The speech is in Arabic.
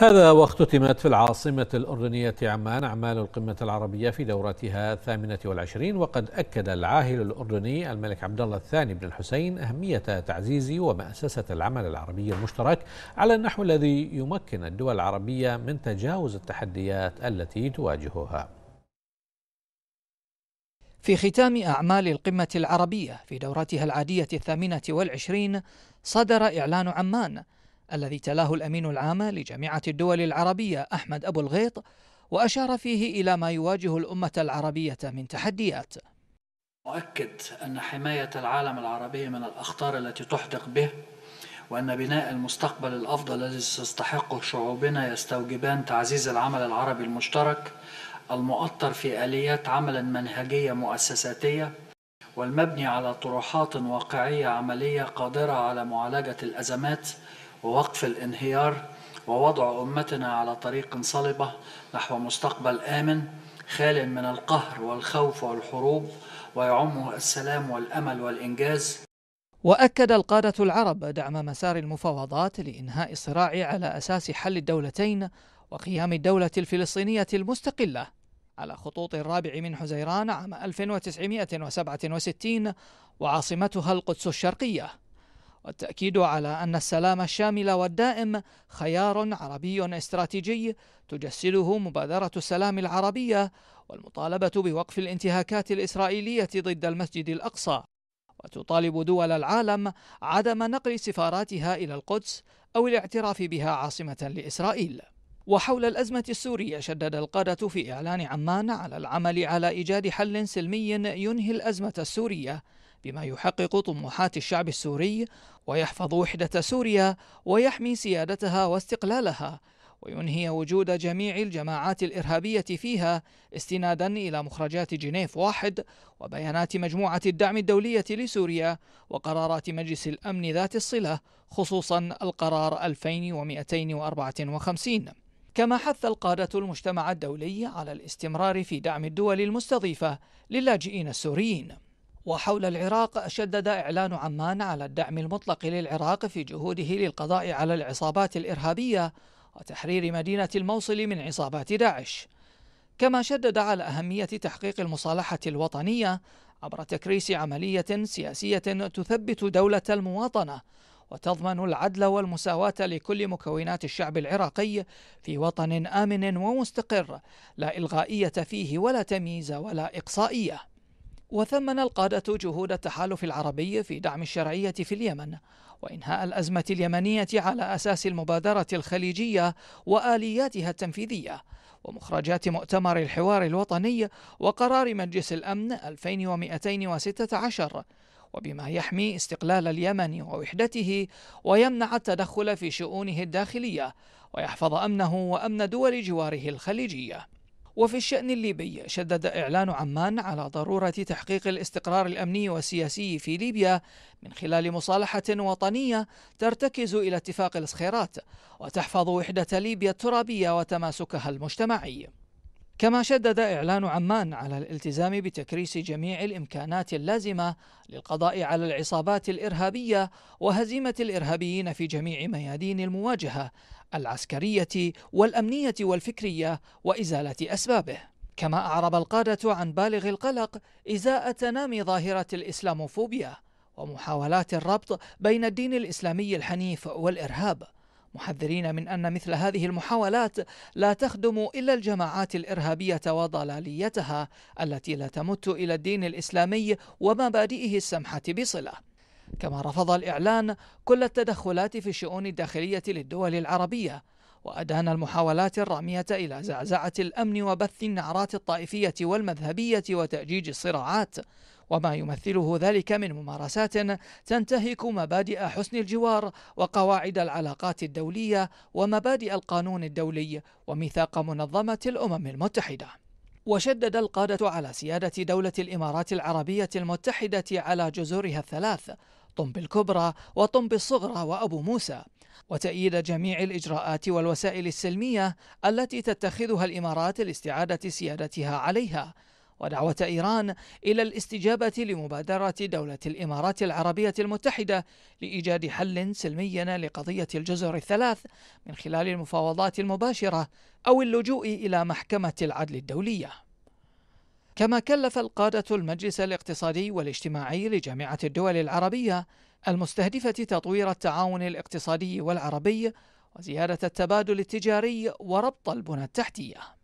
هذا واختتمت في العاصمة الأردنية عمان أعمال القمة العربية في دورتها الثامنة والعشرين وقد أكد العاهل الأردني الملك عبد الله الثاني بن الحسين أهمية تعزيز ومأسسة العمل العربي المشترك على النحو الذي يمكن الدول العربية من تجاوز التحديات التي تواجهها في ختام أعمال القمة العربية في دورتها العادية الثامنة والعشرين صدر إعلان عمان الذي تلاه الأمين العام لجامعة الدول العربية أحمد أبو الغيط وأشار فيه إلى ما يواجه الأمة العربية من تحديات أؤكد أن حماية العالم العربي من الأخطار التي تحدق به وأن بناء المستقبل الأفضل الذي تستحقه شعوبنا يستوجبان تعزيز العمل العربي المشترك المؤطر في آليات عمل منهجية مؤسساتية والمبني على طروحات واقعية عملية قادرة على معالجة الأزمات ووقف الانهيار ووضع امتنا على طريق صلبه نحو مستقبل امن خال من القهر والخوف والحروب ويعمه السلام والامل والانجاز واكد القاده العرب دعم مسار المفاوضات لانهاء الصراع على اساس حل الدولتين وقيام الدوله الفلسطينيه المستقله على خطوط الرابع من حزيران عام 1967 وعاصمتها القدس الشرقيه والتأكيد على أن السلام الشامل والدائم خيار عربي استراتيجي تجسده مبادرة السلام العربية والمطالبة بوقف الانتهاكات الإسرائيلية ضد المسجد الأقصى وتطالب دول العالم عدم نقل سفاراتها إلى القدس أو الاعتراف بها عاصمة لإسرائيل وحول الأزمة السورية شدد القادة في إعلان عمان على العمل على إيجاد حل سلمي ينهي الأزمة السورية بما يحقق طموحات الشعب السوري ويحفظ وحدة سوريا ويحمي سيادتها واستقلالها وينهي وجود جميع الجماعات الإرهابية فيها استنادا إلى مخرجات جنيف واحد وبيانات مجموعة الدعم الدولية لسوريا وقرارات مجلس الأمن ذات الصلة خصوصا القرار 2254 كما حث القادة المجتمع الدولي على الاستمرار في دعم الدول المستضيفة للاجئين السوريين وحول العراق شدد إعلان عمان على الدعم المطلق للعراق في جهوده للقضاء على العصابات الإرهابية وتحرير مدينة الموصل من عصابات داعش كما شدد على أهمية تحقيق المصالحة الوطنية عبر تكريس عملية سياسية تثبت دولة المواطنة وتضمن العدل والمساواة لكل مكونات الشعب العراقي في وطن آمن ومستقر لا إلغائية فيه ولا تمييز ولا إقصائية وثمن القادة جهود التحالف العربي في دعم الشرعية في اليمن وإنهاء الأزمة اليمنية على أساس المبادرة الخليجية وآلياتها التنفيذية ومخرجات مؤتمر الحوار الوطني وقرار مجلس الأمن 2216 وبما يحمي استقلال اليمن ووحدته ويمنع التدخل في شؤونه الداخلية ويحفظ أمنه وأمن دول جواره الخليجية وفي الشأن الليبي شدد إعلان عمان على ضرورة تحقيق الاستقرار الأمني والسياسي في ليبيا من خلال مصالحة وطنية ترتكز إلى اتفاق الصخيرات وتحفظ وحدة ليبيا الترابية وتماسكها المجتمعي كما شدد إعلان عمان على الالتزام بتكريس جميع الإمكانات اللازمة للقضاء على العصابات الإرهابية وهزيمة الإرهابيين في جميع ميادين المواجهة العسكرية والأمنية والفكرية وإزالة أسبابه كما أعرب القادة عن بالغ القلق إزاء تنامي ظاهرة الإسلاموفوبيا ومحاولات الربط بين الدين الإسلامي الحنيف والإرهاب محذرين من أن مثل هذه المحاولات لا تخدم إلا الجماعات الإرهابية وضلاليتها التي لا تمت إلى الدين الإسلامي ومبادئه السمحة بصلة كما رفض الإعلان كل التدخلات في الشؤون الداخلية للدول العربية وأدان المحاولات الرامية إلى زعزعة الأمن وبث النعرات الطائفية والمذهبية وتأجيج الصراعات وما يمثله ذلك من ممارسات تنتهك مبادئ حسن الجوار وقواعد العلاقات الدولية ومبادئ القانون الدولي وميثاق منظمة الأمم المتحدة وشدد القادة على سيادة دولة الإمارات العربية المتحدة على جزرها الثلاث طنب الكبرى وطنب الصغرى وأبو موسى وتأييد جميع الإجراءات والوسائل السلمية التي تتخذها الإمارات لاستعادة سيادتها عليها ودعوة إيران إلى الاستجابة لمبادرة دولة الإمارات العربية المتحدة لإيجاد حل سلمي لقضية الجزر الثلاث من خلال المفاوضات المباشرة أو اللجوء إلى محكمة العدل الدولية. كما كلف القادة المجلس الاقتصادي والاجتماعي لجامعة الدول العربية المستهدفة تطوير التعاون الاقتصادي والعربي وزيادة التبادل التجاري وربط البنى التحتية.